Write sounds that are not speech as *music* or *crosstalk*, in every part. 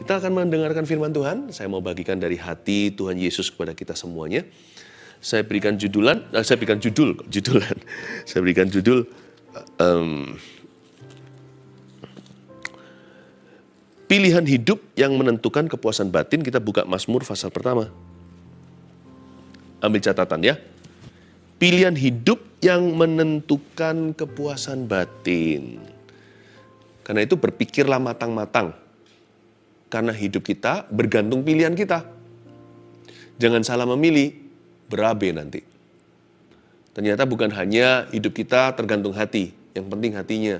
Kita akan mendengarkan firman Tuhan. Saya mau bagikan dari hati Tuhan Yesus kepada kita semuanya. Saya berikan judulan, uh, saya berikan judul, *laughs* judulan. Saya berikan judul um, pilihan hidup yang menentukan kepuasan batin. Kita buka Mazmur pasal pertama. Ambil catatan ya. Pilihan hidup yang menentukan kepuasan batin. Karena itu berpikirlah matang-matang karena hidup kita bergantung pilihan kita. Jangan salah memilih, berabe nanti. Ternyata bukan hanya hidup kita tergantung hati, yang penting hatinya.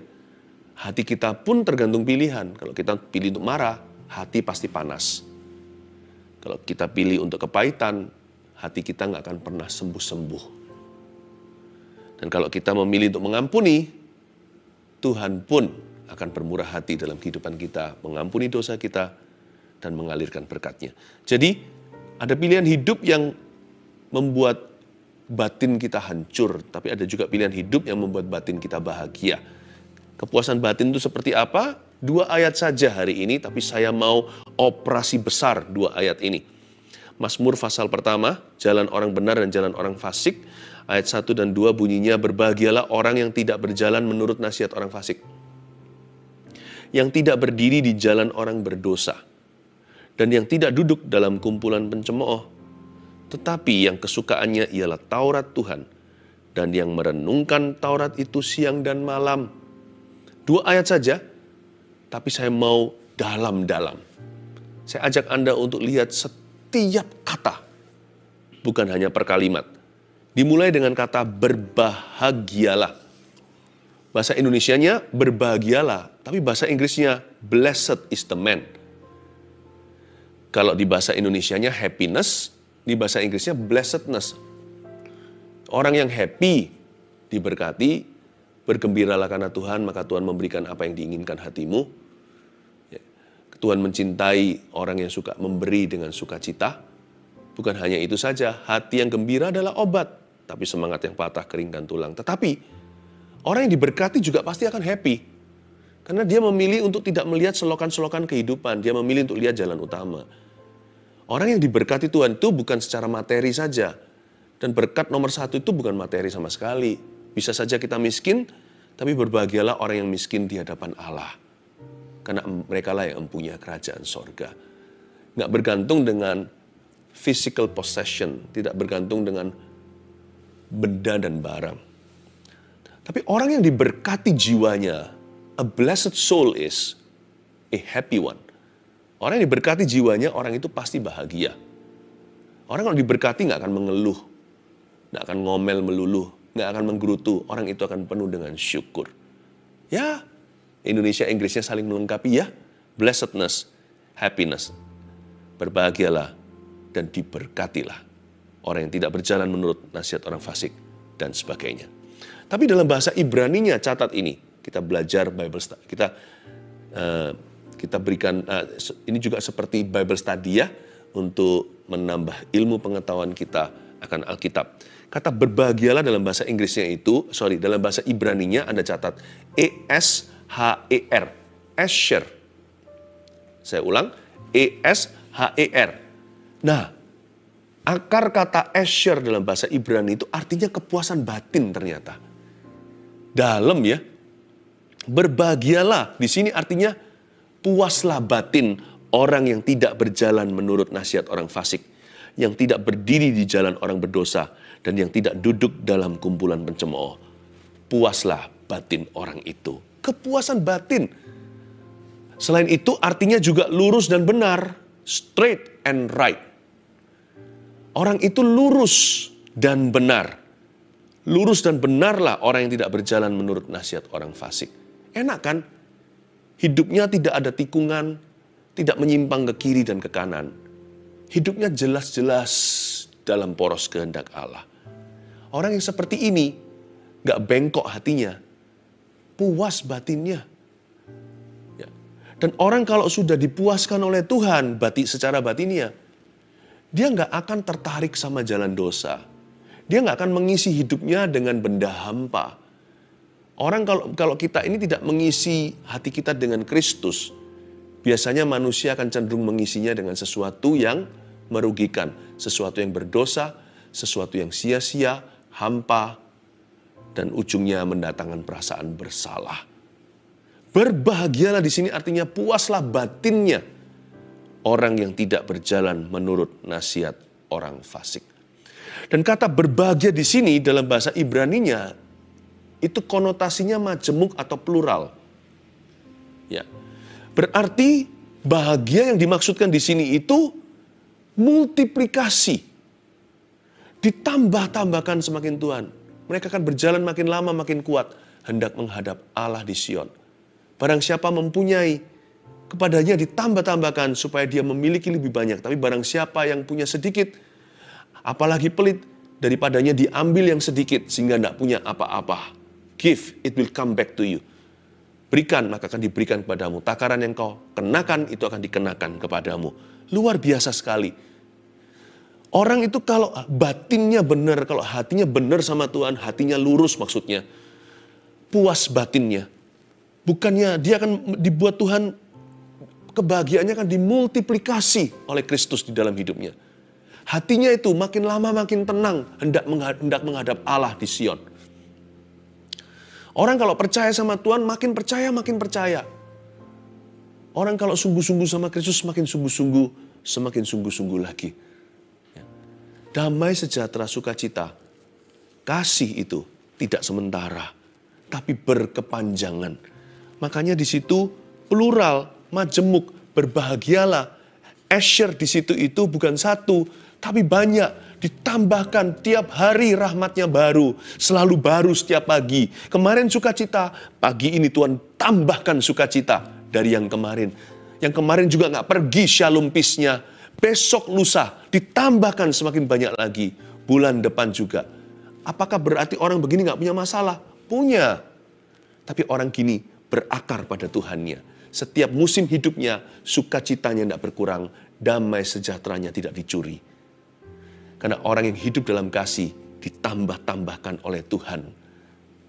Hati kita pun tergantung pilihan. Kalau kita pilih untuk marah, hati pasti panas. Kalau kita pilih untuk kepahitan, hati kita nggak akan pernah sembuh-sembuh. Dan kalau kita memilih untuk mengampuni, Tuhan pun akan bermurah hati dalam kehidupan kita, mengampuni dosa kita, dan mengalirkan berkatnya. Jadi ada pilihan hidup yang membuat batin kita hancur, tapi ada juga pilihan hidup yang membuat batin kita bahagia. Kepuasan batin itu seperti apa? Dua ayat saja hari ini, tapi saya mau operasi besar dua ayat ini. Mazmur pasal pertama, jalan orang benar dan jalan orang fasik. Ayat 1 dan 2 bunyinya, berbahagialah orang yang tidak berjalan menurut nasihat orang fasik yang tidak berdiri di jalan orang berdosa, dan yang tidak duduk dalam kumpulan pencemooh, tetapi yang kesukaannya ialah Taurat Tuhan, dan yang merenungkan Taurat itu siang dan malam. Dua ayat saja, tapi saya mau dalam-dalam. Saya ajak Anda untuk lihat setiap kata, bukan hanya perkalimat Dimulai dengan kata "berbahagialah" bahasa Indonesianya berbahagialah, tapi bahasa Inggrisnya blessed is the man. Kalau di bahasa Indonesianya happiness, di bahasa Inggrisnya blessedness. Orang yang happy diberkati, bergembiralah karena Tuhan, maka Tuhan memberikan apa yang diinginkan hatimu. Ya, Tuhan mencintai orang yang suka memberi dengan sukacita. Bukan hanya itu saja, hati yang gembira adalah obat, tapi semangat yang patah keringkan tulang. Tetapi Orang yang diberkati juga pasti akan happy. Karena dia memilih untuk tidak melihat selokan-selokan kehidupan, dia memilih untuk lihat jalan utama. Orang yang diberkati Tuhan itu bukan secara materi saja. Dan berkat nomor satu itu bukan materi sama sekali. Bisa saja kita miskin, tapi berbahagialah orang yang miskin di hadapan Allah. Karena mereka lah yang mempunyai kerajaan sorga. Nggak bergantung dengan physical possession, tidak bergantung dengan benda dan barang tapi orang yang diberkati jiwanya, a blessed soul is a happy one. Orang yang diberkati jiwanya, orang itu pasti bahagia. Orang kalau diberkati nggak akan mengeluh, nggak akan ngomel melulu, nggak akan menggerutu. Orang itu akan penuh dengan syukur. Ya, Indonesia Inggrisnya saling melengkapi ya. Blessedness, happiness. Berbahagialah dan diberkatilah orang yang tidak berjalan menurut nasihat orang fasik dan sebagainya. Tapi dalam bahasa Ibraninya catat ini. Kita belajar Bible study. Kita uh, kita berikan uh, ini juga seperti Bible study ya untuk menambah ilmu pengetahuan kita akan Alkitab. Kata berbahagialah dalam bahasa Inggrisnya itu, sorry, dalam bahasa Ibraninya Anda catat E S H E R, Esher. Saya ulang, E S H E R. Nah, akar kata Esher dalam bahasa Ibrani itu artinya kepuasan batin ternyata dalam ya. Berbahagialah di sini artinya puaslah batin orang yang tidak berjalan menurut nasihat orang fasik, yang tidak berdiri di jalan orang berdosa dan yang tidak duduk dalam kumpulan pencemooh. Puaslah batin orang itu. Kepuasan batin. Selain itu artinya juga lurus dan benar, straight and right. Orang itu lurus dan benar. Lurus dan benarlah orang yang tidak berjalan menurut nasihat orang fasik. Enak kan? Hidupnya tidak ada tikungan, tidak menyimpang ke kiri dan ke kanan. Hidupnya jelas-jelas dalam poros kehendak Allah. Orang yang seperti ini gak bengkok hatinya, puas batinnya. Ya. Dan orang kalau sudah dipuaskan oleh Tuhan bati secara batinnya, dia gak akan tertarik sama jalan dosa. Dia nggak akan mengisi hidupnya dengan benda hampa. Orang kalau kalau kita ini tidak mengisi hati kita dengan Kristus, biasanya manusia akan cenderung mengisinya dengan sesuatu yang merugikan, sesuatu yang berdosa, sesuatu yang sia-sia, hampa, dan ujungnya mendatangkan perasaan bersalah. Berbahagialah di sini artinya puaslah batinnya. Orang yang tidak berjalan menurut nasihat orang fasik. Dan kata berbahagia di sini dalam bahasa Ibraninya itu konotasinya majemuk atau plural. Ya. Berarti bahagia yang dimaksudkan di sini itu multiplikasi. Ditambah-tambahkan semakin Tuhan. Mereka akan berjalan makin lama makin kuat hendak menghadap Allah di Sion. Barang siapa mempunyai kepadanya ditambah-tambahkan supaya dia memiliki lebih banyak. Tapi barang siapa yang punya sedikit, apalagi pelit, daripadanya diambil yang sedikit sehingga tidak punya apa-apa. Give, it will come back to you. Berikan, maka akan diberikan kepadamu. Takaran yang kau kenakan, itu akan dikenakan kepadamu. Luar biasa sekali. Orang itu kalau batinnya benar, kalau hatinya benar sama Tuhan, hatinya lurus maksudnya. Puas batinnya. Bukannya dia akan dibuat Tuhan, kebahagiaannya akan dimultiplikasi oleh Kristus di dalam hidupnya. Hatinya itu makin lama makin tenang, hendak hendak menghadap Allah di Sion. Orang kalau percaya sama Tuhan makin percaya makin percaya. Orang kalau sungguh-sungguh sama Kristus makin sungguh-sungguh, semakin sungguh-sungguh lagi. Ya. Damai, sejahtera, sukacita, kasih itu tidak sementara, tapi berkepanjangan. Makanya di situ plural, majemuk, berbahagialah. Asher di situ itu bukan satu, tapi banyak ditambahkan tiap hari rahmatnya baru, selalu baru setiap pagi. Kemarin sukacita, pagi ini Tuhan tambahkan sukacita dari yang kemarin. Yang kemarin juga nggak pergi shalom pisnya. Besok lusa ditambahkan semakin banyak lagi. Bulan depan juga. Apakah berarti orang begini nggak punya masalah? Punya. Tapi orang gini berakar pada Tuhannya. Setiap musim hidupnya, sukacitanya tidak berkurang, damai sejahteranya tidak dicuri karena orang yang hidup dalam kasih ditambah-tambahkan oleh Tuhan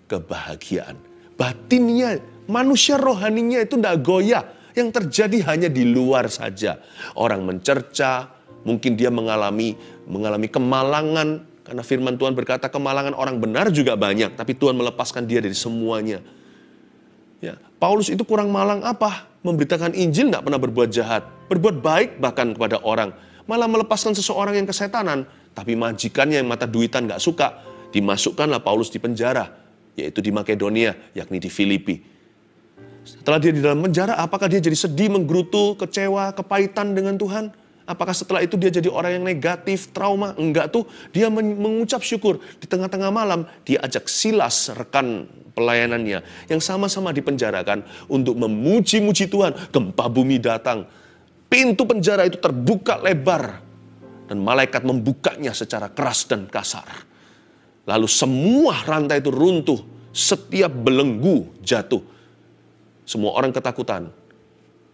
kebahagiaan. Batinnya, manusia rohaninya itu tidak goyah. Yang terjadi hanya di luar saja. Orang mencerca, mungkin dia mengalami mengalami kemalangan. Karena firman Tuhan berkata kemalangan orang benar juga banyak. Tapi Tuhan melepaskan dia dari semuanya. Ya, Paulus itu kurang malang apa? Memberitakan Injil tidak pernah berbuat jahat. Berbuat baik bahkan kepada orang. Malah melepaskan seseorang yang kesetanan tapi majikannya yang mata duitan nggak suka, dimasukkanlah Paulus di penjara, yaitu di Makedonia, yakni di Filipi. Setelah dia di dalam penjara, apakah dia jadi sedih, menggerutu, kecewa, kepahitan dengan Tuhan? Apakah setelah itu dia jadi orang yang negatif, trauma? Enggak tuh, dia mengucap syukur. Di tengah-tengah malam, dia ajak Silas, rekan pelayanannya, yang sama-sama dipenjarakan untuk memuji-muji Tuhan. Gempa bumi datang, pintu penjara itu terbuka lebar. Dan malaikat membukanya secara keras dan kasar. Lalu semua rantai itu runtuh, setiap belenggu jatuh. Semua orang ketakutan.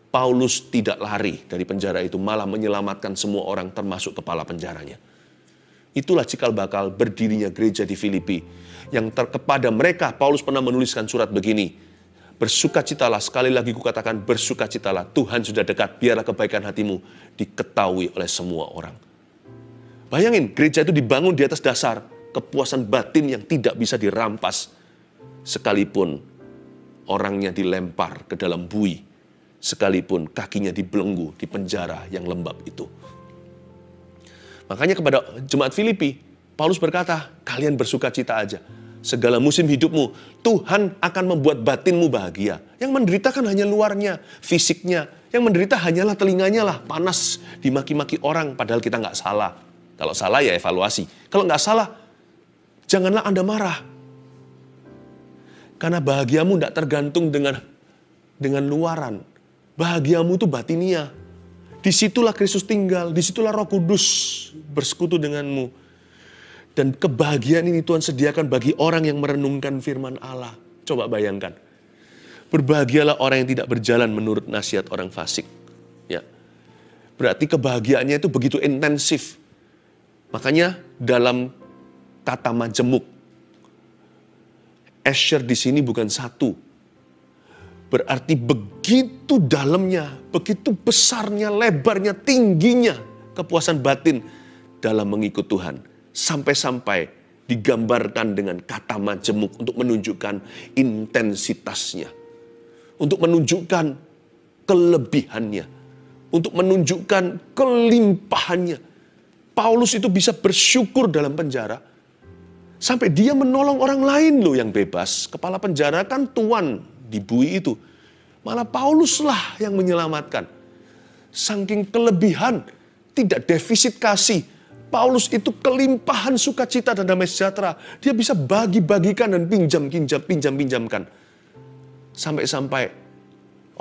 Paulus tidak lari dari penjara itu, malah menyelamatkan semua orang termasuk kepala penjaranya. Itulah cikal bakal berdirinya gereja di Filipi. Yang terkepada mereka, Paulus pernah menuliskan surat begini, bersukacitalah sekali lagi kukatakan bersukacitalah Tuhan sudah dekat biarlah kebaikan hatimu diketahui oleh semua orang Bayangin, gereja itu dibangun di atas dasar kepuasan batin yang tidak bisa dirampas. Sekalipun orangnya dilempar ke dalam bui, sekalipun kakinya dibelenggu di penjara yang lembab itu. Makanya kepada jemaat Filipi, Paulus berkata, kalian bersuka cita aja. Segala musim hidupmu, Tuhan akan membuat batinmu bahagia. Yang menderita kan hanya luarnya, fisiknya. Yang menderita hanyalah telinganya lah, panas dimaki-maki orang padahal kita nggak salah kalau salah ya evaluasi. Kalau nggak salah, janganlah Anda marah. Karena bahagiamu tidak tergantung dengan dengan luaran. Bahagiamu itu batinia. Disitulah Kristus tinggal, disitulah roh kudus bersekutu denganmu. Dan kebahagiaan ini Tuhan sediakan bagi orang yang merenungkan firman Allah. Coba bayangkan. Berbahagialah orang yang tidak berjalan menurut nasihat orang fasik. Ya. Berarti kebahagiaannya itu begitu intensif Makanya dalam kata majemuk, Asher di sini bukan satu. Berarti begitu dalamnya, begitu besarnya, lebarnya, tingginya kepuasan batin dalam mengikut Tuhan. Sampai-sampai digambarkan dengan kata majemuk untuk menunjukkan intensitasnya. Untuk menunjukkan kelebihannya. Untuk menunjukkan kelimpahannya Paulus itu bisa bersyukur dalam penjara. Sampai dia menolong orang lain loh yang bebas. Kepala penjara kan tuan di bui itu. Malah Pauluslah yang menyelamatkan. Saking kelebihan, tidak defisit kasih. Paulus itu kelimpahan sukacita dan damai sejahtera. Dia bisa bagi-bagikan dan pinjam-pinjam, pinjam-pinjamkan. Sampai-sampai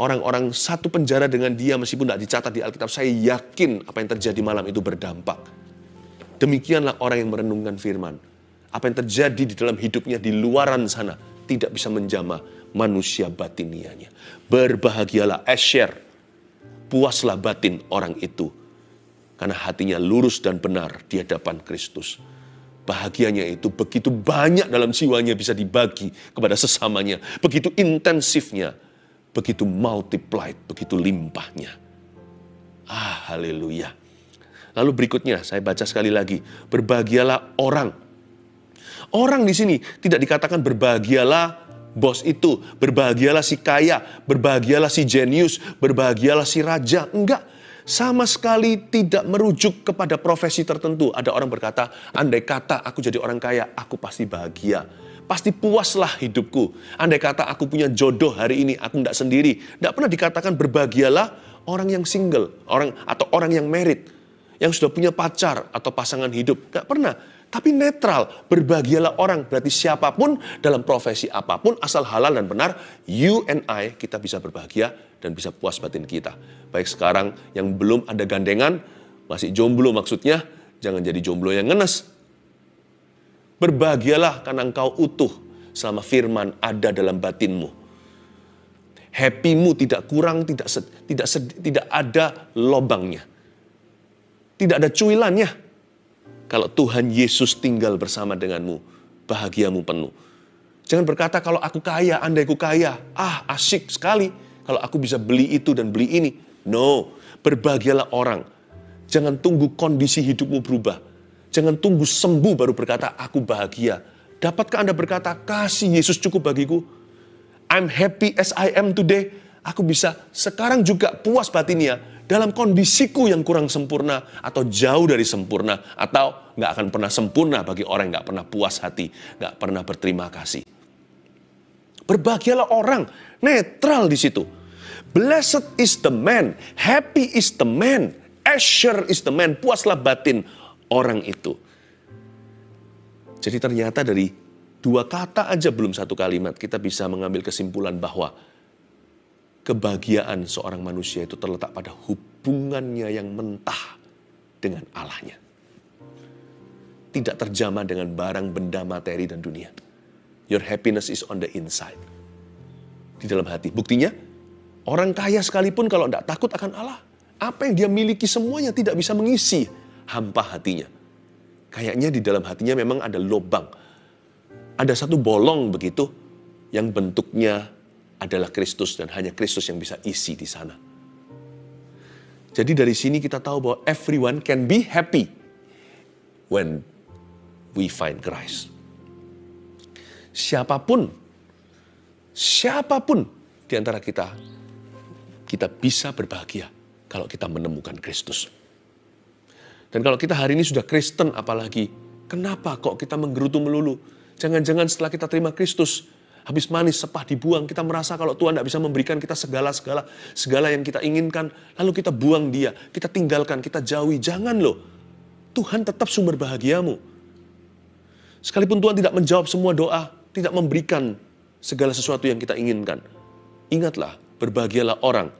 orang-orang satu penjara dengan dia meskipun tidak dicatat di Alkitab, saya yakin apa yang terjadi malam itu berdampak. Demikianlah orang yang merenungkan firman. Apa yang terjadi di dalam hidupnya di luaran sana tidak bisa menjamah manusia batinianya. Berbahagialah Asher eh, puaslah batin orang itu. Karena hatinya lurus dan benar di hadapan Kristus. Bahagianya itu begitu banyak dalam jiwanya bisa dibagi kepada sesamanya. Begitu intensifnya, begitu multiplied, begitu limpahnya. Ah, haleluya. Lalu berikutnya saya baca sekali lagi, berbahagialah orang. Orang di sini tidak dikatakan berbahagialah bos itu, berbahagialah si kaya, berbahagialah si jenius, berbahagialah si raja. Enggak, sama sekali tidak merujuk kepada profesi tertentu. Ada orang berkata, andai kata aku jadi orang kaya, aku pasti bahagia. Pasti puaslah hidupku. Andai kata aku punya jodoh hari ini, aku tidak sendiri. Tidak pernah dikatakan berbahagialah orang yang single, orang atau orang yang merit yang sudah punya pacar atau pasangan hidup. Gak pernah. Tapi netral, berbahagialah orang. Berarti siapapun dalam profesi apapun, asal halal dan benar, you and I, kita bisa berbahagia dan bisa puas batin kita. Baik sekarang yang belum ada gandengan, masih jomblo maksudnya, jangan jadi jomblo yang ngenes. Berbahagialah karena engkau utuh selama firman ada dalam batinmu happymu tidak kurang, tidak sed, tidak sed, tidak ada lobangnya. Tidak ada cuilannya. Kalau Tuhan Yesus tinggal bersama denganmu, bahagiamu penuh. Jangan berkata kalau aku kaya, andai ku kaya, ah asik sekali kalau aku bisa beli itu dan beli ini. No, berbahagialah orang. Jangan tunggu kondisi hidupmu berubah. Jangan tunggu sembuh baru berkata aku bahagia. Dapatkah Anda berkata kasih Yesus cukup bagiku? I'm happy as I am today aku bisa sekarang juga puas batinnya dalam kondisiku yang kurang sempurna atau jauh dari sempurna atau nggak akan pernah sempurna bagi orang yang nggak pernah puas hati, nggak pernah berterima kasih. Berbahagialah orang netral di situ. Blessed is the man, happy is the man, asher is the man, puaslah batin orang itu. Jadi ternyata dari dua kata aja belum satu kalimat kita bisa mengambil kesimpulan bahwa kebahagiaan seorang manusia itu terletak pada hubungannya yang mentah dengan Allahnya. Tidak terjamah dengan barang benda materi dan dunia. Your happiness is on the inside. Di dalam hati. Buktinya, orang kaya sekalipun kalau tidak takut akan Allah, apa yang dia miliki semuanya tidak bisa mengisi hampa hatinya. Kayaknya di dalam hatinya memang ada lubang, Ada satu bolong begitu yang bentuknya adalah Kristus dan hanya Kristus yang bisa isi di sana. Jadi dari sini kita tahu bahwa everyone can be happy when we find Christ. Siapapun, siapapun di antara kita, kita bisa berbahagia kalau kita menemukan Kristus. Dan kalau kita hari ini sudah Kristen apalagi, kenapa kok kita menggerutu melulu? Jangan-jangan setelah kita terima Kristus, habis manis, sepah dibuang. Kita merasa kalau Tuhan tidak bisa memberikan kita segala-segala, segala yang kita inginkan, lalu kita buang dia, kita tinggalkan, kita jauhi. Jangan loh, Tuhan tetap sumber bahagiamu. Sekalipun Tuhan tidak menjawab semua doa, tidak memberikan segala sesuatu yang kita inginkan. Ingatlah, berbahagialah orang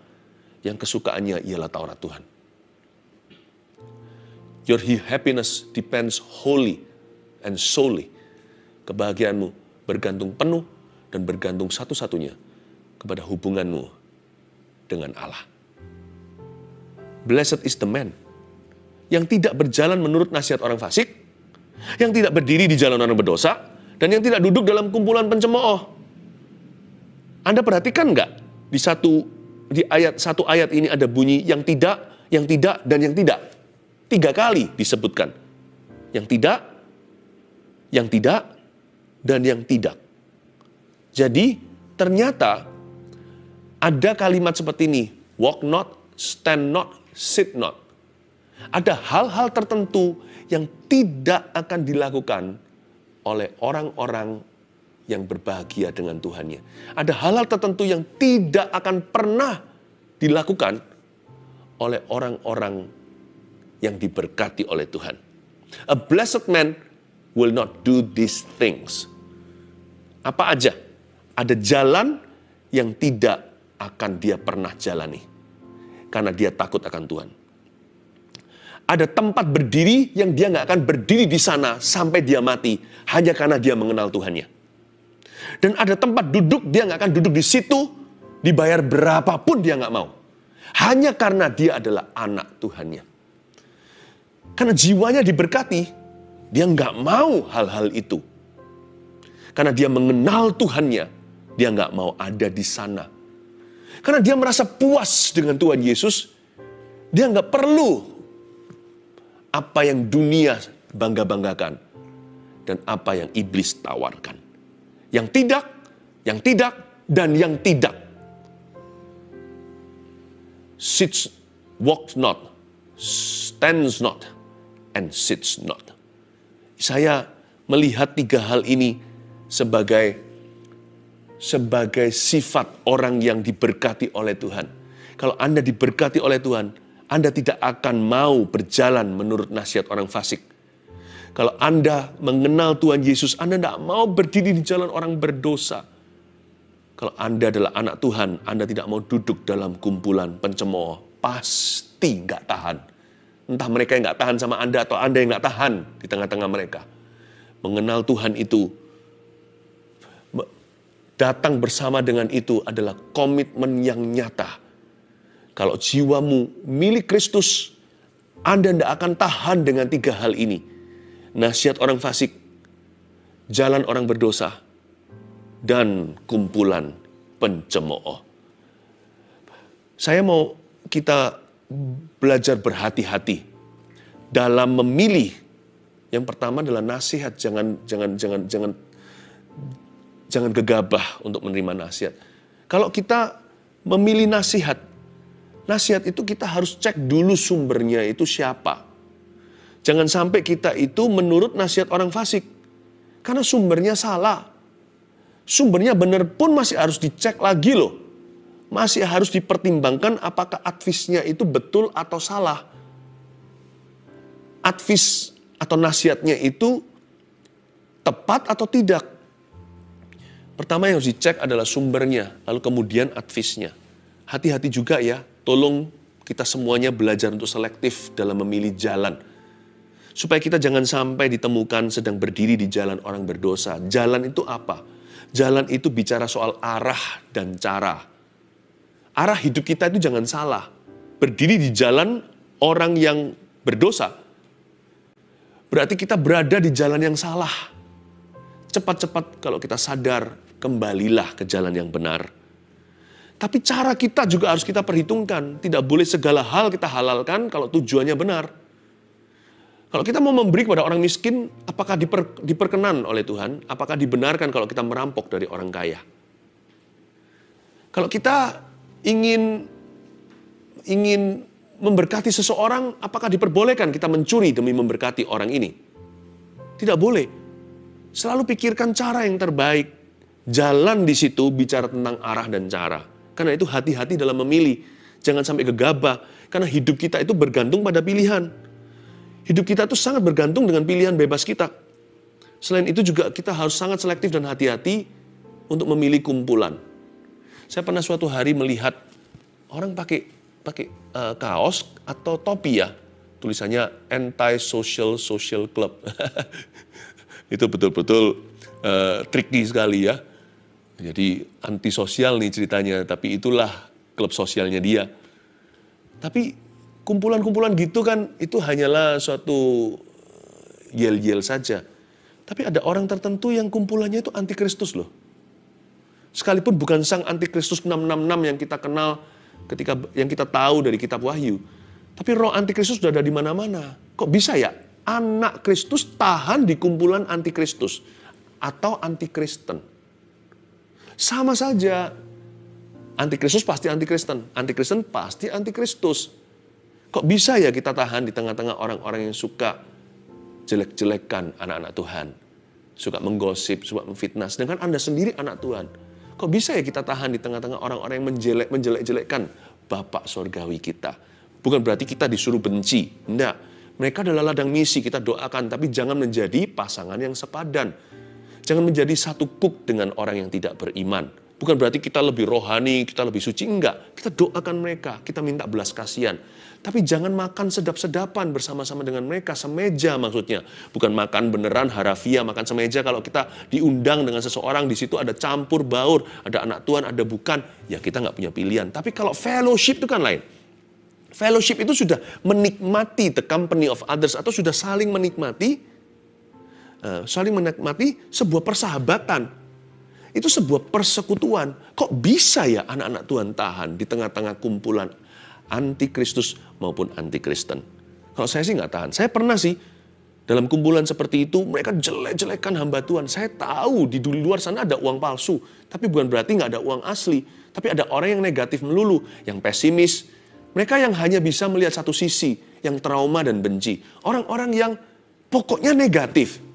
yang kesukaannya ialah Taurat Tuhan. Your happiness depends wholly and solely. Kebahagiaanmu bergantung penuh dan bergantung satu-satunya kepada hubunganmu dengan Allah. Blessed is the man yang tidak berjalan menurut nasihat orang fasik, yang tidak berdiri di jalan orang berdosa, dan yang tidak duduk dalam kumpulan pencemooh. Anda perhatikan nggak di satu di ayat satu ayat ini ada bunyi yang tidak, yang tidak, dan yang tidak. Tiga kali disebutkan. Yang tidak, yang tidak, dan yang tidak. Jadi ternyata ada kalimat seperti ini, walk not, stand not, sit not. Ada hal-hal tertentu yang tidak akan dilakukan oleh orang-orang yang berbahagia dengan Tuhannya. Ada hal-hal tertentu yang tidak akan pernah dilakukan oleh orang-orang yang diberkati oleh Tuhan. A blessed man will not do these things. Apa aja? Ada jalan yang tidak akan dia pernah jalani. Karena dia takut akan Tuhan. Ada tempat berdiri yang dia nggak akan berdiri di sana sampai dia mati. Hanya karena dia mengenal Tuhannya. Dan ada tempat duduk, dia nggak akan duduk di situ. Dibayar berapapun dia nggak mau. Hanya karena dia adalah anak Tuhannya. Karena jiwanya diberkati, dia nggak mau hal-hal itu. Karena dia mengenal Tuhannya, dia nggak mau ada di sana. Karena dia merasa puas dengan Tuhan Yesus, dia nggak perlu apa yang dunia bangga-banggakan dan apa yang iblis tawarkan. Yang tidak, yang tidak, dan yang tidak. Sits, walks not, stands not, and sits not. Saya melihat tiga hal ini sebagai sebagai sifat orang yang diberkati oleh Tuhan. Kalau Anda diberkati oleh Tuhan, Anda tidak akan mau berjalan menurut nasihat orang fasik. Kalau Anda mengenal Tuhan Yesus, Anda tidak mau berdiri di jalan orang berdosa. Kalau Anda adalah anak Tuhan, Anda tidak mau duduk dalam kumpulan pencemooh. Pasti nggak tahan. Entah mereka yang nggak tahan sama Anda atau Anda yang nggak tahan di tengah-tengah mereka. Mengenal Tuhan itu datang bersama dengan itu adalah komitmen yang nyata. Kalau jiwamu milik Kristus, Anda tidak akan tahan dengan tiga hal ini. Nasihat orang fasik, jalan orang berdosa, dan kumpulan pencemooh. Saya mau kita belajar berhati-hati dalam memilih. Yang pertama adalah nasihat, jangan jangan jangan jangan Jangan gegabah untuk menerima nasihat. Kalau kita memilih nasihat, nasihat itu kita harus cek dulu sumbernya itu siapa. Jangan sampai kita itu menurut nasihat orang fasik. Karena sumbernya salah. Sumbernya benar pun masih harus dicek lagi loh. Masih harus dipertimbangkan apakah advisnya itu betul atau salah. Advis atau nasihatnya itu tepat atau tidak Pertama yang harus dicek adalah sumbernya, lalu kemudian advisnya. Hati-hati juga ya, tolong kita semuanya belajar untuk selektif dalam memilih jalan. Supaya kita jangan sampai ditemukan sedang berdiri di jalan orang berdosa. Jalan itu apa? Jalan itu bicara soal arah dan cara. Arah hidup kita itu jangan salah. Berdiri di jalan orang yang berdosa, berarti kita berada di jalan yang salah cepat-cepat kalau kita sadar kembalilah ke jalan yang benar. Tapi cara kita juga harus kita perhitungkan. Tidak boleh segala hal kita halalkan kalau tujuannya benar. Kalau kita mau memberi kepada orang miskin, apakah diper, diperkenan oleh Tuhan? Apakah dibenarkan kalau kita merampok dari orang kaya? Kalau kita ingin ingin memberkati seseorang, apakah diperbolehkan kita mencuri demi memberkati orang ini? Tidak boleh. Selalu pikirkan cara yang terbaik. Jalan di situ bicara tentang arah dan cara. Karena itu hati-hati dalam memilih. Jangan sampai gegabah. Karena hidup kita itu bergantung pada pilihan. Hidup kita itu sangat bergantung dengan pilihan bebas kita. Selain itu juga kita harus sangat selektif dan hati-hati untuk memilih kumpulan. Saya pernah suatu hari melihat orang pakai pakai uh, kaos atau topi ya. Tulisannya anti social social club. *laughs* itu betul-betul uh, tricky sekali ya. Jadi antisosial nih ceritanya, tapi itulah klub sosialnya dia. Tapi kumpulan-kumpulan gitu kan itu hanyalah suatu eh, yel-yel saja. Tapi ada orang tertentu yang kumpulannya itu antikristus loh. Sekalipun bukan sang antikristus 666 yang kita kenal ketika yang kita tahu dari kitab Wahyu. Tapi roh antikristus sudah ada di mana-mana. Kok bisa ya? Anak Kristus tahan di kumpulan antikristus atau antikristen. Sama saja. Antikristus pasti antikristen, antikristen pasti antikristus. Kok bisa ya kita tahan di tengah-tengah orang-orang yang suka jelek-jelekan anak-anak Tuhan? Suka menggosip, suka memfitnah. Sedangkan Anda sendiri anak Tuhan. Kok bisa ya kita tahan di tengah-tengah orang-orang yang menjelek, menjelek-jelekkan Bapak Sorgawi kita? Bukan berarti kita disuruh benci. Enggak. Mereka adalah ladang misi, kita doakan. Tapi jangan menjadi pasangan yang sepadan Jangan menjadi satu kuk dengan orang yang tidak beriman. Bukan berarti kita lebih rohani, kita lebih suci. Enggak, kita doakan mereka, kita minta belas kasihan. Tapi jangan makan sedap-sedapan bersama-sama dengan mereka, semeja maksudnya. Bukan makan beneran harafiah, makan semeja. Kalau kita diundang dengan seseorang, di situ ada campur baur, ada anak tuan, ada bukan. Ya kita nggak punya pilihan. Tapi kalau fellowship itu kan lain. Fellowship itu sudah menikmati the company of others atau sudah saling menikmati Eh, saling menikmati sebuah persahabatan. Itu sebuah persekutuan. Kok bisa ya anak-anak Tuhan tahan di tengah-tengah kumpulan anti-Kristus maupun anti-Kristen? Kalau saya sih nggak tahan. Saya pernah sih dalam kumpulan seperti itu mereka jelek-jelekan hamba Tuhan. Saya tahu di luar sana ada uang palsu. Tapi bukan berarti nggak ada uang asli. Tapi ada orang yang negatif melulu, yang pesimis. Mereka yang hanya bisa melihat satu sisi, yang trauma dan benci. Orang-orang yang pokoknya negatif.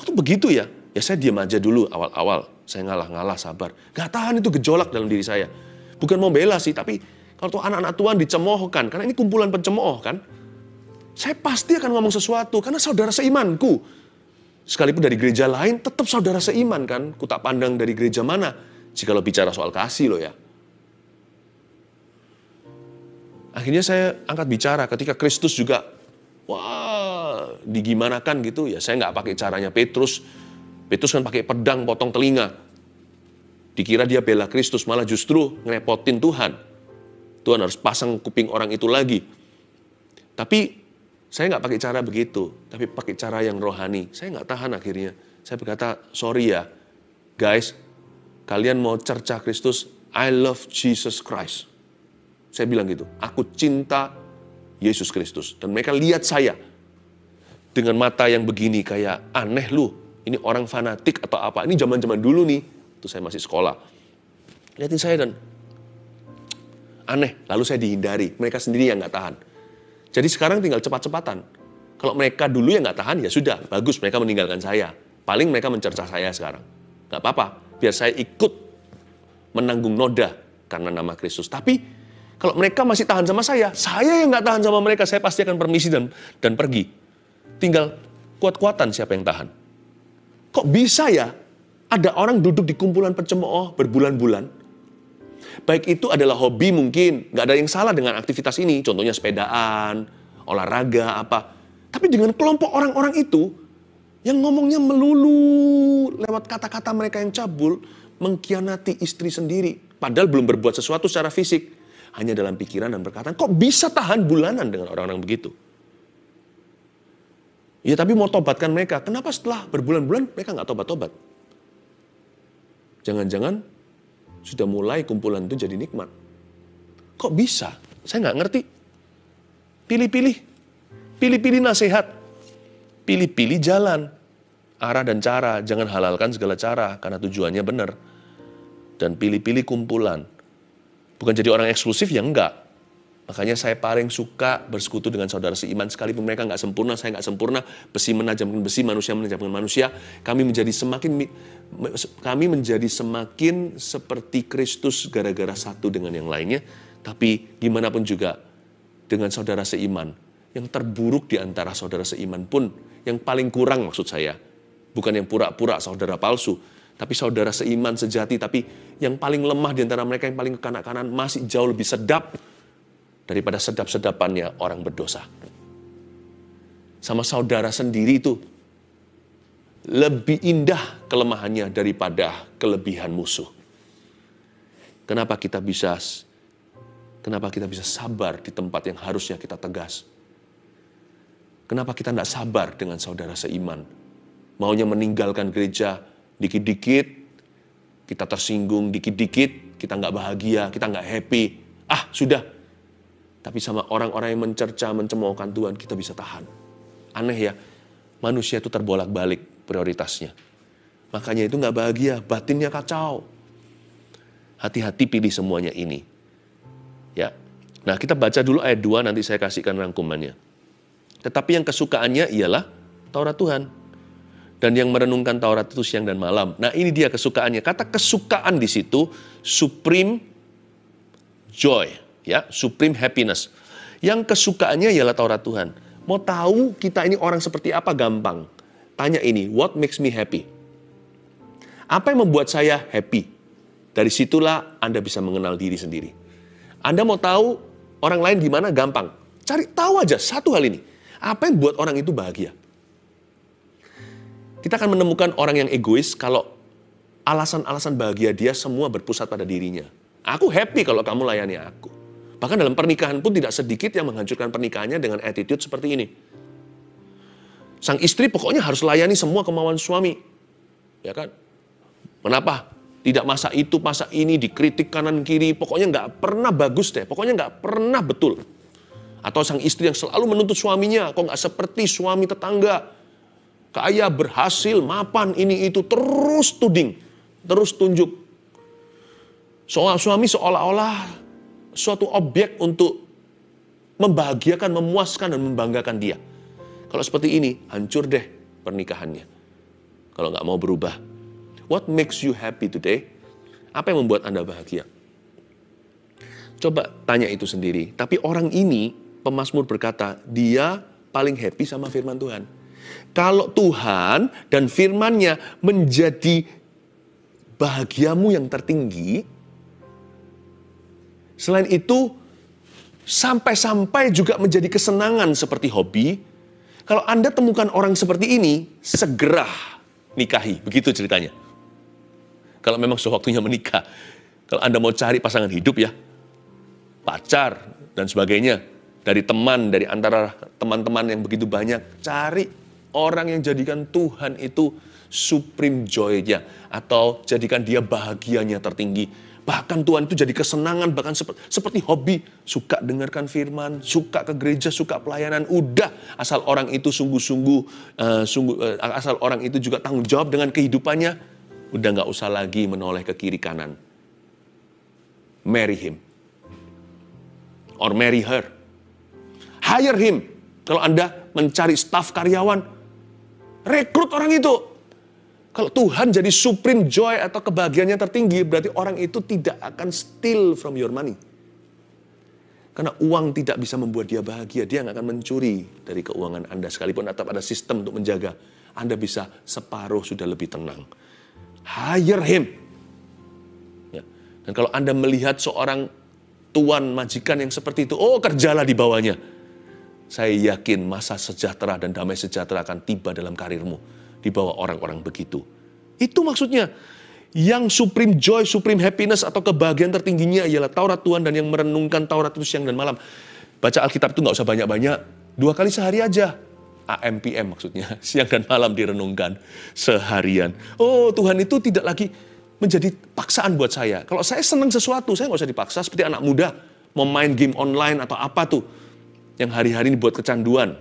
Waktu oh, begitu ya, ya saya diam aja dulu awal-awal. Saya ngalah-ngalah sabar. Gak tahan itu gejolak dalam diri saya. Bukan mau bela sih, tapi kalau tuh anak-anak Tuhan dicemohkan, karena ini kumpulan pencemooh kan. Saya pasti akan ngomong sesuatu, karena saudara seimanku. Sekalipun dari gereja lain, tetap saudara seiman kan. Ku tak pandang dari gereja mana, jika lo bicara soal kasih lo ya. Akhirnya saya angkat bicara ketika Kristus juga, wah digimanakan gitu ya saya nggak pakai caranya Petrus Petrus kan pakai pedang potong telinga dikira dia bela Kristus malah justru ngerepotin Tuhan Tuhan harus pasang kuping orang itu lagi tapi saya nggak pakai cara begitu tapi pakai cara yang rohani saya nggak tahan akhirnya saya berkata sorry ya guys kalian mau cerca Kristus I love Jesus Christ saya bilang gitu aku cinta Yesus Kristus. Dan mereka lihat saya, dengan mata yang begini kayak aneh lu ini orang fanatik atau apa ini zaman zaman dulu nih itu saya masih sekolah Lihatin saya dan aneh lalu saya dihindari mereka sendiri yang nggak tahan jadi sekarang tinggal cepat-cepatan kalau mereka dulu yang nggak tahan ya sudah bagus mereka meninggalkan saya paling mereka mencerca saya sekarang nggak apa-apa biar saya ikut menanggung noda karena nama Kristus tapi kalau mereka masih tahan sama saya, saya yang nggak tahan sama mereka, saya pasti akan permisi dan dan pergi. Tinggal kuat-kuatan siapa yang tahan. Kok bisa ya ada orang duduk di kumpulan pencemooh berbulan-bulan? Baik itu adalah hobi mungkin, nggak ada yang salah dengan aktivitas ini. Contohnya sepedaan, olahraga, apa. Tapi dengan kelompok orang-orang itu, yang ngomongnya melulu lewat kata-kata mereka yang cabul, mengkhianati istri sendiri. Padahal belum berbuat sesuatu secara fisik. Hanya dalam pikiran dan perkataan. Kok bisa tahan bulanan dengan orang-orang begitu? Ya tapi mau tobatkan mereka. Kenapa setelah berbulan-bulan mereka nggak tobat-tobat? Jangan-jangan sudah mulai kumpulan itu jadi nikmat. Kok bisa? Saya nggak ngerti. Pilih-pilih. Pilih-pilih nasihat. Pilih-pilih jalan. Arah dan cara. Jangan halalkan segala cara karena tujuannya benar. Dan pilih-pilih kumpulan. Bukan jadi orang eksklusif yang enggak. Makanya saya paling suka bersekutu dengan saudara seiman sekalipun mereka nggak sempurna, saya nggak sempurna, besi menajamkan besi, manusia menajamkan manusia. Kami menjadi semakin kami menjadi semakin seperti Kristus gara-gara satu dengan yang lainnya. Tapi gimana pun juga dengan saudara seiman, yang terburuk di antara saudara seiman pun, yang paling kurang maksud saya, bukan yang pura-pura saudara palsu, tapi saudara seiman sejati, tapi yang paling lemah di antara mereka yang paling kekanak-kanan masih jauh lebih sedap daripada sedap-sedapannya orang berdosa. Sama saudara sendiri itu lebih indah kelemahannya daripada kelebihan musuh. Kenapa kita bisa kenapa kita bisa sabar di tempat yang harusnya kita tegas? Kenapa kita tidak sabar dengan saudara seiman? Maunya meninggalkan gereja dikit-dikit, kita tersinggung dikit-dikit, kita nggak bahagia, kita nggak happy. Ah, sudah, tapi sama orang-orang yang mencerca, mencemoohkan Tuhan, kita bisa tahan. Aneh ya, manusia itu terbolak-balik prioritasnya. Makanya itu nggak bahagia, batinnya kacau. Hati-hati pilih semuanya ini. Ya. Nah, kita baca dulu ayat 2 nanti saya kasihkan rangkumannya. Tetapi yang kesukaannya ialah Taurat Tuhan. Dan yang merenungkan Taurat itu siang dan malam. Nah, ini dia kesukaannya. Kata kesukaan di situ supreme joy ya supreme happiness yang kesukaannya ialah Taurat Tuhan mau tahu kita ini orang seperti apa gampang tanya ini what makes me happy apa yang membuat saya happy dari situlah Anda bisa mengenal diri sendiri Anda mau tahu orang lain gimana gampang cari tahu aja satu hal ini apa yang buat orang itu bahagia kita akan menemukan orang yang egois kalau alasan-alasan bahagia dia semua berpusat pada dirinya. Aku happy kalau kamu layani aku. Bahkan dalam pernikahan pun tidak sedikit yang menghancurkan pernikahannya dengan attitude seperti ini. Sang istri pokoknya harus layani semua kemauan suami. Ya kan? Kenapa? Tidak masa itu, masa ini, dikritik kanan kiri, pokoknya nggak pernah bagus deh, pokoknya nggak pernah betul. Atau sang istri yang selalu menuntut suaminya, kok nggak seperti suami tetangga. Kaya, berhasil, mapan, ini itu, terus tuding, terus tunjuk. Soal suami seolah-olah suatu objek untuk membahagiakan, memuaskan, dan membanggakan dia. Kalau seperti ini, hancur deh pernikahannya. Kalau nggak mau berubah. What makes you happy today? Apa yang membuat Anda bahagia? Coba tanya itu sendiri. Tapi orang ini, pemazmur berkata, dia paling happy sama firman Tuhan. Kalau Tuhan dan firmannya menjadi bahagiamu yang tertinggi, Selain itu, sampai-sampai juga menjadi kesenangan seperti hobi. Kalau Anda temukan orang seperti ini, segera nikahi. Begitu ceritanya. Kalau memang sewaktunya waktunya menikah. Kalau Anda mau cari pasangan hidup ya, pacar dan sebagainya, dari teman, dari antara teman-teman yang begitu banyak, cari orang yang jadikan Tuhan itu supreme joy-nya atau jadikan dia bahagianya tertinggi Bahkan Tuhan itu jadi kesenangan, bahkan seperti, seperti hobi. Suka dengarkan firman, suka ke gereja, suka pelayanan. Udah, asal orang itu sungguh-sungguh, uh, sungguh, uh, asal orang itu juga tanggung jawab dengan kehidupannya. Udah gak usah lagi menoleh ke kiri kanan. Marry him. Or marry her. Hire him. Kalau Anda mencari staff karyawan, rekrut orang itu kalau Tuhan jadi supreme joy atau kebahagiaan yang tertinggi, berarti orang itu tidak akan steal from your money. Karena uang tidak bisa membuat dia bahagia, dia nggak akan mencuri dari keuangan Anda. Sekalipun tetap ada sistem untuk menjaga, Anda bisa separuh sudah lebih tenang. Hire him. Ya. Dan kalau Anda melihat seorang tuan majikan yang seperti itu, oh kerjalah di bawahnya. Saya yakin masa sejahtera dan damai sejahtera akan tiba dalam karirmu di bawah orang-orang begitu. Itu maksudnya. Yang supreme joy, supreme happiness atau kebahagiaan tertingginya ialah Taurat Tuhan dan yang merenungkan Taurat itu siang dan malam. Baca Alkitab itu nggak usah banyak-banyak, dua kali sehari aja. a.m.p.m maksudnya, *laughs* siang dan malam direnungkan seharian. Oh Tuhan itu tidak lagi menjadi paksaan buat saya. Kalau saya senang sesuatu, saya nggak usah dipaksa seperti anak muda mau main game online atau apa tuh yang hari-hari ini buat kecanduan.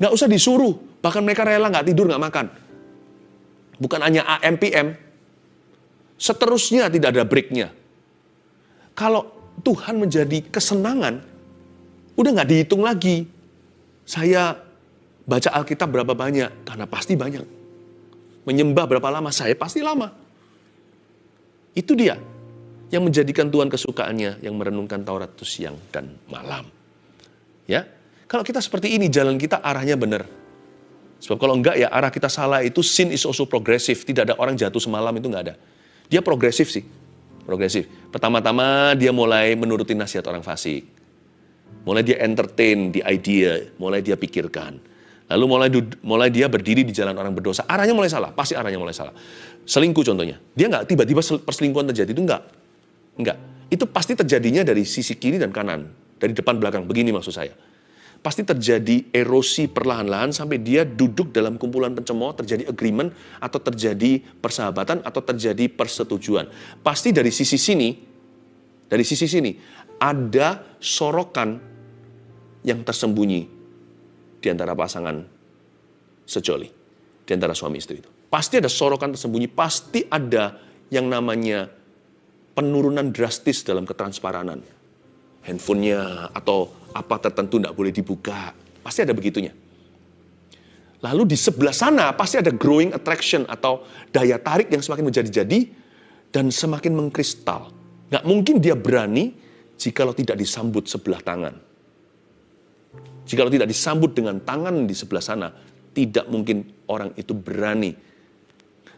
Nggak usah disuruh. Bahkan mereka rela nggak tidur, nggak makan. Bukan hanya AM, PM. Seterusnya tidak ada breaknya. Kalau Tuhan menjadi kesenangan, udah nggak dihitung lagi. Saya baca Alkitab berapa banyak? Karena pasti banyak. Menyembah berapa lama? Saya pasti lama. Itu dia yang menjadikan Tuhan kesukaannya yang merenungkan Taurat itu siang dan malam. Ya, kalau kita seperti ini, jalan kita arahnya benar. Sebab kalau enggak ya arah kita salah itu sin is also progresif. Tidak ada orang jatuh semalam itu enggak ada. Dia progresif sih. Progresif. Pertama-tama dia mulai menuruti nasihat orang fasik. Mulai dia entertain di idea, mulai dia pikirkan. Lalu mulai mulai dia berdiri di jalan orang berdosa. Arahnya mulai salah, pasti arahnya mulai salah. Selingkuh contohnya. Dia enggak tiba-tiba perselingkuhan terjadi itu enggak. Enggak. Itu pasti terjadinya dari sisi kiri dan kanan, dari depan belakang. Begini maksud saya pasti terjadi erosi perlahan-lahan sampai dia duduk dalam kumpulan pencemooh, terjadi agreement atau terjadi persahabatan atau terjadi persetujuan. Pasti dari sisi sini, dari sisi sini ada sorokan yang tersembunyi di antara pasangan sejoli, di antara suami istri itu. Pasti ada sorokan tersembunyi, pasti ada yang namanya penurunan drastis dalam ketransparanan. Handphonenya atau apa tertentu tidak boleh dibuka. Pasti ada begitunya. Lalu di sebelah sana pasti ada growing attraction atau daya tarik yang semakin menjadi-jadi dan semakin mengkristal. Nggak mungkin dia berani jika lo tidak disambut sebelah tangan. jika lo tidak disambut dengan tangan di sebelah sana, tidak mungkin orang itu berani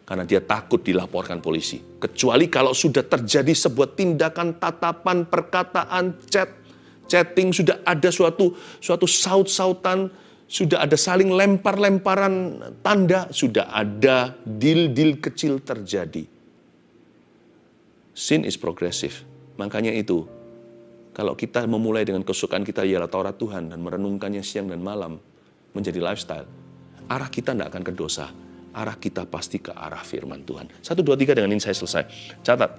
karena dia takut dilaporkan polisi. Kecuali kalau sudah terjadi sebuah tindakan tatapan, perkataan, chat, chatting, sudah ada suatu suatu saut-sautan, sudah ada saling lempar-lemparan tanda, sudah ada deal-deal kecil terjadi. Sin is progressive Makanya itu, kalau kita memulai dengan kesukaan kita ialah Taurat Tuhan dan merenungkannya siang dan malam menjadi lifestyle, arah kita tidak akan ke dosa, arah kita pasti ke arah firman Tuhan. Satu, dua, tiga dengan ini saya selesai. Catat,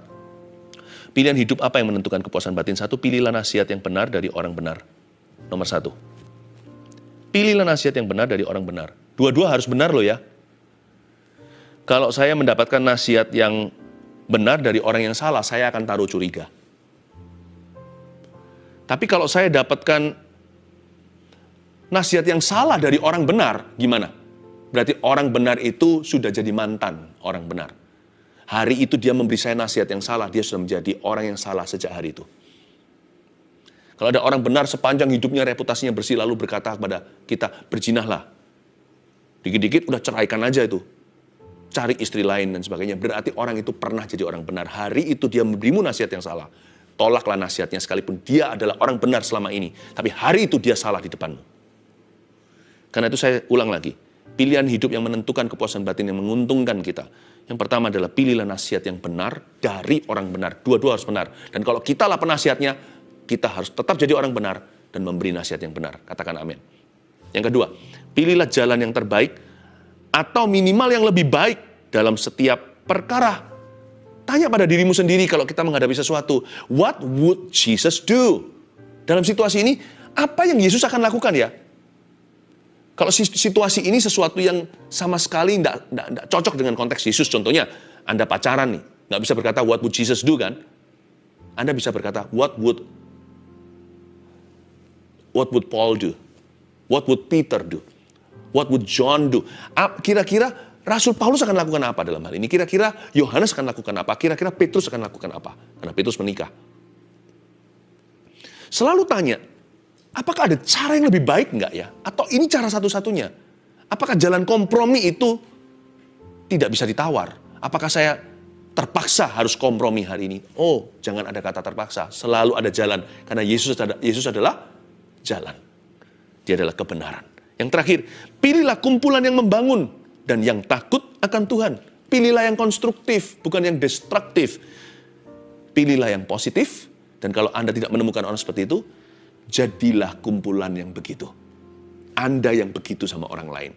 Pilihan hidup apa yang menentukan kepuasan batin? Satu, pilihlah nasihat yang benar dari orang benar. Nomor satu. Pilihlah nasihat yang benar dari orang benar. Dua-dua harus benar loh ya. Kalau saya mendapatkan nasihat yang benar dari orang yang salah, saya akan taruh curiga. Tapi kalau saya dapatkan nasihat yang salah dari orang benar, gimana? Berarti orang benar itu sudah jadi mantan orang benar hari itu dia memberi saya nasihat yang salah, dia sudah menjadi orang yang salah sejak hari itu. Kalau ada orang benar sepanjang hidupnya reputasinya bersih lalu berkata kepada kita, berjinahlah. Dikit-dikit udah ceraikan aja itu. Cari istri lain dan sebagainya. Berarti orang itu pernah jadi orang benar. Hari itu dia memberimu nasihat yang salah. Tolaklah nasihatnya sekalipun dia adalah orang benar selama ini. Tapi hari itu dia salah di depanmu. Karena itu saya ulang lagi. Pilihan hidup yang menentukan kepuasan batin yang menguntungkan kita yang pertama adalah pilihlah nasihat yang benar dari orang benar. Dua-dua harus benar. Dan kalau kita lah penasihatnya, kita harus tetap jadi orang benar dan memberi nasihat yang benar. Katakan amin. Yang kedua, pilihlah jalan yang terbaik atau minimal yang lebih baik dalam setiap perkara. Tanya pada dirimu sendiri kalau kita menghadapi sesuatu, what would Jesus do? Dalam situasi ini, apa yang Yesus akan lakukan ya? Kalau situasi ini sesuatu yang sama sekali tidak cocok dengan konteks Yesus, contohnya Anda pacaran nih, nggak bisa berkata what would Jesus do kan? Anda bisa berkata what would what would Paul do? What would Peter do? What would John do? Kira-kira Rasul Paulus akan lakukan apa dalam hal ini? Kira-kira Yohanes akan lakukan apa? Kira-kira Petrus akan lakukan apa? Karena Petrus menikah. Selalu tanya, Apakah ada cara yang lebih baik nggak ya? Atau ini cara satu-satunya? Apakah jalan kompromi itu tidak bisa ditawar? Apakah saya terpaksa harus kompromi hari ini? Oh, jangan ada kata terpaksa. Selalu ada jalan. Karena Yesus adalah, Yesus adalah jalan. Dia adalah kebenaran. Yang terakhir, pilihlah kumpulan yang membangun dan yang takut akan Tuhan. Pilihlah yang konstruktif, bukan yang destruktif. Pilihlah yang positif, dan kalau Anda tidak menemukan orang seperti itu, jadilah kumpulan yang begitu. Anda yang begitu sama orang lain.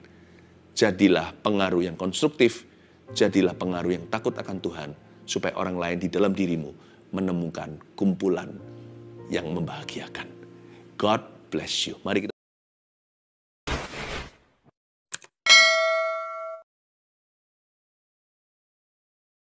Jadilah pengaruh yang konstruktif, jadilah pengaruh yang takut akan Tuhan, supaya orang lain di dalam dirimu menemukan kumpulan yang membahagiakan. God bless you. Mari kita